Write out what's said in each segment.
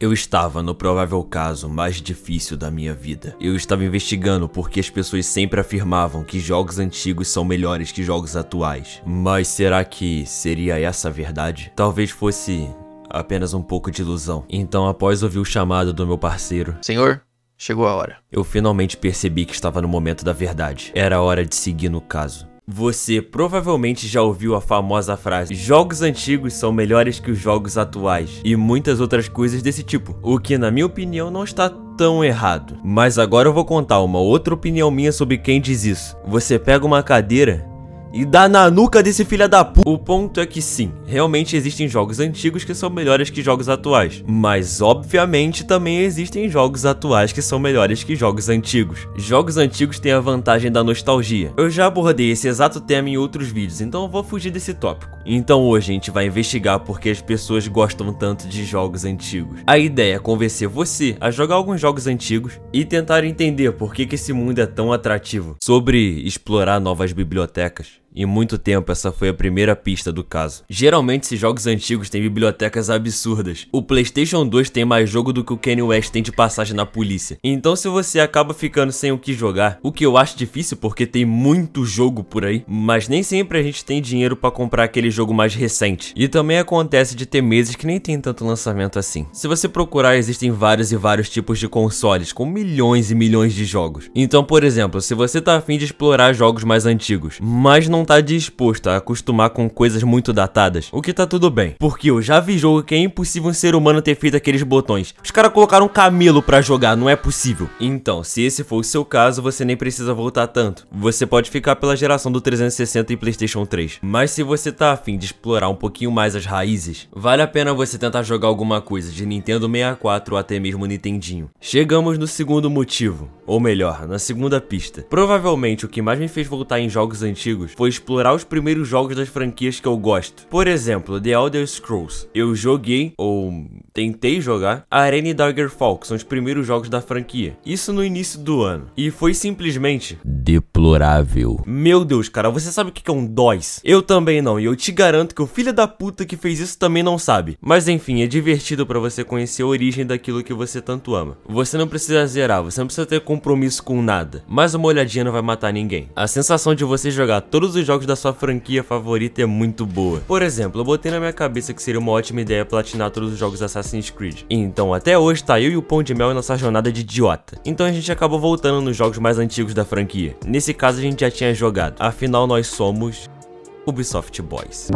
Eu estava no provável caso mais difícil da minha vida. Eu estava investigando porque as pessoas sempre afirmavam que jogos antigos são melhores que jogos atuais. Mas será que seria essa a verdade? Talvez fosse apenas um pouco de ilusão. Então, após ouvir o chamado do meu parceiro, Senhor, chegou a hora. Eu finalmente percebi que estava no momento da verdade. Era hora de seguir no caso. Você provavelmente já ouviu a famosa frase jogos antigos são melhores que os jogos atuais e muitas outras coisas desse tipo, o que na minha opinião não está tão errado. Mas agora eu vou contar uma outra opinião minha sobre quem diz isso. Você pega uma cadeira e dá na nuca desse filho da p****. O ponto é que sim, realmente existem jogos antigos que são melhores que jogos atuais, mas obviamente também existem jogos atuais que são melhores que jogos antigos. Jogos antigos têm a vantagem da nostalgia. Eu já abordei esse exato tema em outros vídeos, então eu vou fugir desse tópico. Então hoje a gente vai investigar por que as pessoas gostam tanto de jogos antigos. A ideia é convencer você a jogar alguns jogos antigos e tentar entender por que, que esse mundo é tão atrativo. Sobre explorar novas bibliotecas, em muito tempo, essa foi a primeira pista do caso. Geralmente, esses jogos antigos têm bibliotecas absurdas. O PlayStation 2 tem mais jogo do que o Kanye West tem de passagem na polícia. Então, se você acaba ficando sem o que jogar, o que eu acho difícil porque tem muito jogo por aí, mas nem sempre a gente tem dinheiro para comprar aquele jogo mais recente. E também acontece de ter meses que nem tem tanto lançamento assim. Se você procurar, existem vários e vários tipos de consoles, com milhões e milhões de jogos. Então, por exemplo, se você tá afim de explorar jogos mais antigos, mas não tá disposto a acostumar com coisas muito datadas, o que tá tudo bem. Porque eu já vi jogo que é impossível um ser humano ter feito aqueles botões. Os caras colocaram um camelo pra jogar, não é possível. Então, se esse for o seu caso, você nem precisa voltar tanto. Você pode ficar pela geração do 360 e Playstation 3. Mas se você tá afim de explorar um pouquinho mais as raízes, vale a pena você tentar jogar alguma coisa de Nintendo 64 ou até mesmo Nintendinho. Chegamos no segundo motivo, ou melhor, na segunda pista. Provavelmente o que mais me fez voltar em jogos antigos foi explorar os primeiros jogos das franquias que eu gosto. Por exemplo, The Elder Scrolls. Eu joguei, ou tentei jogar, Arena e Daggerfall, que são os primeiros jogos da franquia. Isso no início do ano. E foi simplesmente... Deplorável. Meu Deus, cara, você sabe o que é um DOS? Eu também não, e eu te garanto que o filho da puta que fez isso também não sabe. Mas enfim, é divertido para você conhecer a origem daquilo que você tanto ama. Você não precisa zerar, você não precisa ter compromisso com nada. Mas uma olhadinha não vai matar ninguém. A sensação de você jogar todos os os jogos da sua franquia favorita é muito boa. Por exemplo, eu botei na minha cabeça que seria uma ótima ideia platinar todos os jogos Assassin's Creed. Então até hoje tá eu e o Pão de Mel em nossa jornada de idiota. Então a gente acabou voltando nos jogos mais antigos da franquia. Nesse caso a gente já tinha jogado, afinal nós somos... Ubisoft Boys.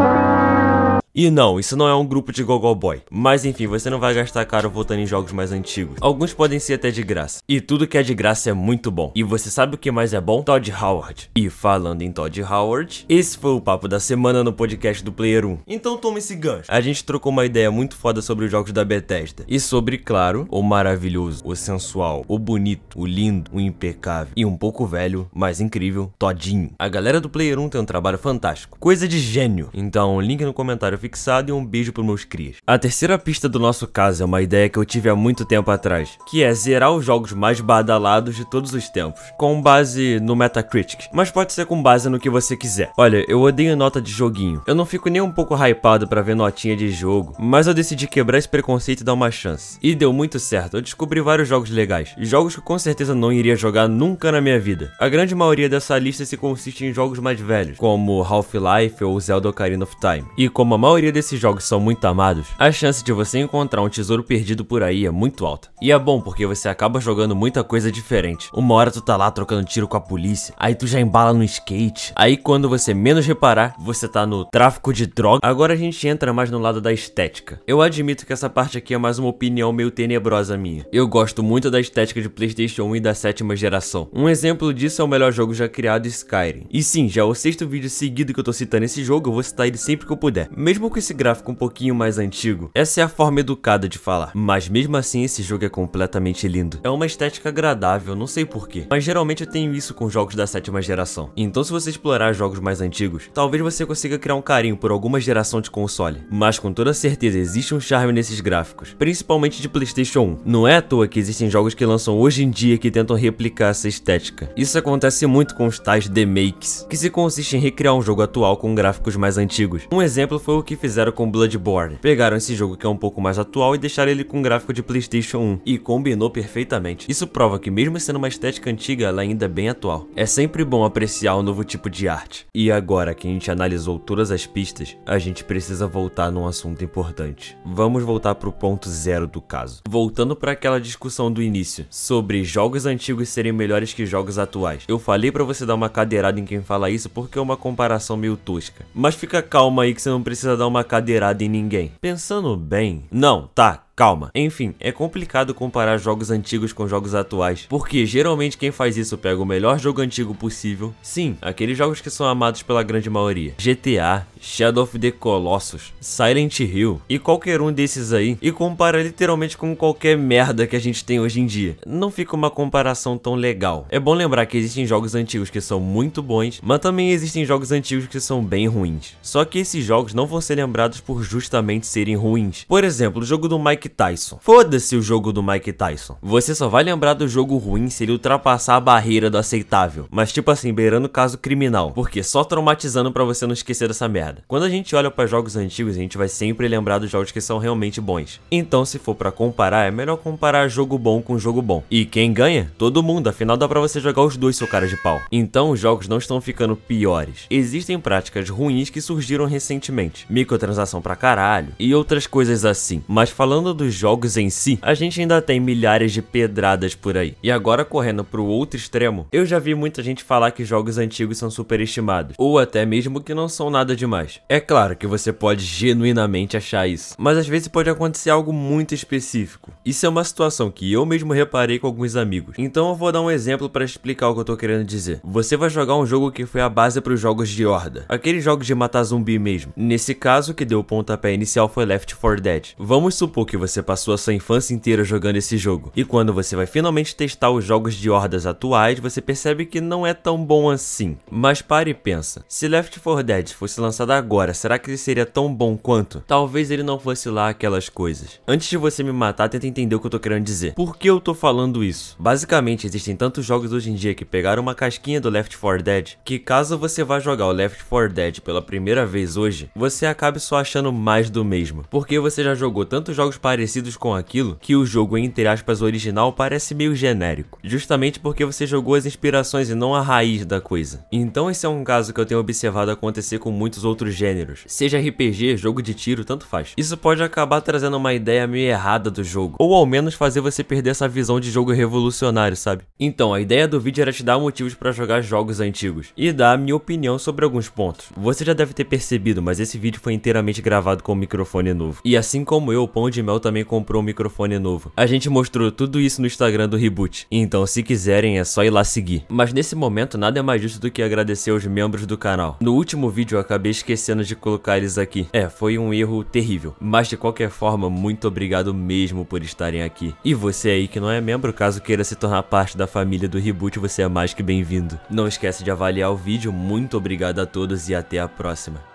E não, isso não é um grupo de Gogol Boy. Mas enfim, você não vai gastar caro voltando em jogos mais antigos. Alguns podem ser até de graça. E tudo que é de graça é muito bom. E você sabe o que mais é bom? Todd Howard. E falando em Todd Howard, esse foi o papo da semana no podcast do Player 1. Então toma esse gancho. A gente trocou uma ideia muito foda sobre os jogos da Bethesda. E sobre, claro, o maravilhoso, o sensual, o bonito, o lindo, o impecável e um pouco velho, mas incrível, Todinho. A galera do Player 1 tem um trabalho fantástico. Coisa de gênio. Então, link no comentário fixado e um beijo pros meus crias. A terceira pista do nosso caso é uma ideia que eu tive há muito tempo atrás, que é zerar os jogos mais badalados de todos os tempos, com base no Metacritic, mas pode ser com base no que você quiser. Olha, eu odeio nota de joguinho, eu não fico nem um pouco hypado para ver notinha de jogo, mas eu decidi quebrar esse preconceito e dar uma chance. E deu muito certo, eu descobri vários jogos legais, jogos que com certeza não iria jogar nunca na minha vida. A grande maioria dessa lista se consiste em jogos mais velhos, como Half-Life ou Zelda Ocarina of Time, e como a maioria desses jogos são muito amados, a chance de você encontrar um tesouro perdido por aí é muito alta. E é bom porque você acaba jogando muita coisa diferente. Uma hora tu tá lá trocando tiro com a polícia, aí tu já embala no skate, aí quando você menos reparar, você tá no tráfico de droga. Agora a gente entra mais no lado da estética. Eu admito que essa parte aqui é mais uma opinião meio tenebrosa minha. Eu gosto muito da estética de Playstation 1 e da sétima geração. Um exemplo disso é o melhor jogo já criado, Skyrim. E sim, já é o sexto vídeo seguido que eu tô citando esse jogo, eu vou citar ele sempre que eu puder. Mesmo mesmo com esse gráfico um pouquinho mais antigo, essa é a forma educada de falar. Mas mesmo assim, esse jogo é completamente lindo. É uma estética agradável, não sei porquê. Mas geralmente eu tenho isso com jogos da sétima geração. Então se você explorar jogos mais antigos, talvez você consiga criar um carinho por alguma geração de console. Mas com toda certeza existe um charme nesses gráficos, principalmente de Playstation 1. Não é à toa que existem jogos que lançam hoje em dia que tentam replicar essa estética. Isso acontece muito com os tais demakes, que se consiste em recriar um jogo atual com gráficos mais antigos. Um exemplo foi o que que fizeram com Bloodborne. Pegaram esse jogo que é um pouco mais atual e deixaram ele com gráfico de Playstation 1, e combinou perfeitamente. Isso prova que mesmo sendo uma estética antiga, ela ainda é bem atual. É sempre bom apreciar um novo tipo de arte. E agora que a gente analisou todas as pistas, a gente precisa voltar num assunto importante. Vamos voltar pro ponto zero do caso. Voltando para aquela discussão do início, sobre jogos antigos serem melhores que jogos atuais. Eu falei para você dar uma cadeirada em quem fala isso porque é uma comparação meio tosca. Mas fica calma aí que você não precisa dar uma cadeirada em ninguém. Pensando bem, não, tá, Calma. Enfim, é complicado comparar jogos antigos com jogos atuais, porque geralmente quem faz isso pega o melhor jogo antigo possível. Sim, aqueles jogos que são amados pela grande maioria. GTA, Shadow of the Colossus, Silent Hill e qualquer um desses aí e compara literalmente com qualquer merda que a gente tem hoje em dia. Não fica uma comparação tão legal. É bom lembrar que existem jogos antigos que são muito bons, mas também existem jogos antigos que são bem ruins. Só que esses jogos não vão ser lembrados por justamente serem ruins. Por exemplo, o jogo do Mike Tyson. Foda-se o jogo do Mike Tyson. Você só vai lembrar do jogo ruim se ele ultrapassar a barreira do aceitável. Mas tipo assim, beirando caso criminal. Porque só traumatizando para você não esquecer dessa merda. Quando a gente olha para jogos antigos, a gente vai sempre lembrar dos jogos que são realmente bons. Então se for para comparar, é melhor comparar jogo bom com jogo bom. E quem ganha? Todo mundo, afinal dá pra você jogar os dois seu cara de pau. Então os jogos não estão ficando piores. Existem práticas ruins que surgiram recentemente. Microtransação pra caralho e outras coisas assim. Mas falando falando dos jogos em si, a gente ainda tem milhares de pedradas por aí. E agora correndo pro outro extremo, eu já vi muita gente falar que jogos antigos são superestimados, ou até mesmo que não são nada demais. É claro que você pode genuinamente achar isso, mas às vezes pode acontecer algo muito específico. Isso é uma situação que eu mesmo reparei com alguns amigos. Então eu vou dar um exemplo para explicar o que eu tô querendo dizer. Você vai jogar um jogo que foi a base para os jogos de horda, aqueles jogos de matar zumbi mesmo. Nesse caso, o que deu o pontapé inicial foi Left 4 Dead. Vamos supor que você passou a sua infância inteira jogando esse jogo. E quando você vai finalmente testar os jogos de hordas atuais, você percebe que não é tão bom assim. Mas pare e pensa, se Left 4 Dead fosse lançado agora, será que ele seria tão bom quanto? Talvez ele não fosse lá aquelas coisas. Antes de você me matar, tenta entender o que eu tô querendo dizer. Por que eu tô falando isso? Basicamente, existem tantos jogos hoje em dia que pegaram uma casquinha do Left 4 Dead, que caso você vá jogar o Left 4 Dead pela primeira vez hoje, você acabe só achando mais do mesmo. Porque você já jogou tantos jogos para parecidos com aquilo que o jogo, entre aspas, original parece meio genérico, justamente porque você jogou as inspirações e não a raiz da coisa. Então esse é um caso que eu tenho observado acontecer com muitos outros gêneros, seja RPG, jogo de tiro, tanto faz. Isso pode acabar trazendo uma ideia meio errada do jogo, ou ao menos fazer você perder essa visão de jogo revolucionário, sabe? Então, a ideia do vídeo era te dar motivos para jogar jogos antigos, e dar a minha opinião sobre alguns pontos. Você já deve ter percebido, mas esse vídeo foi inteiramente gravado com um microfone novo. E assim como eu, o Pão de Mel também comprou um microfone novo. A gente mostrou tudo isso no Instagram do Reboot, então se quiserem é só ir lá seguir. Mas nesse momento nada é mais justo do que agradecer aos membros do canal. No último vídeo eu acabei esquecendo de colocar eles aqui. É, foi um erro terrível, mas de qualquer forma muito obrigado mesmo por estarem aqui. E você aí que não é membro, caso queira se tornar parte da família do Reboot, você é mais que bem-vindo. Não esquece de avaliar o vídeo, muito obrigado a todos e até a próxima.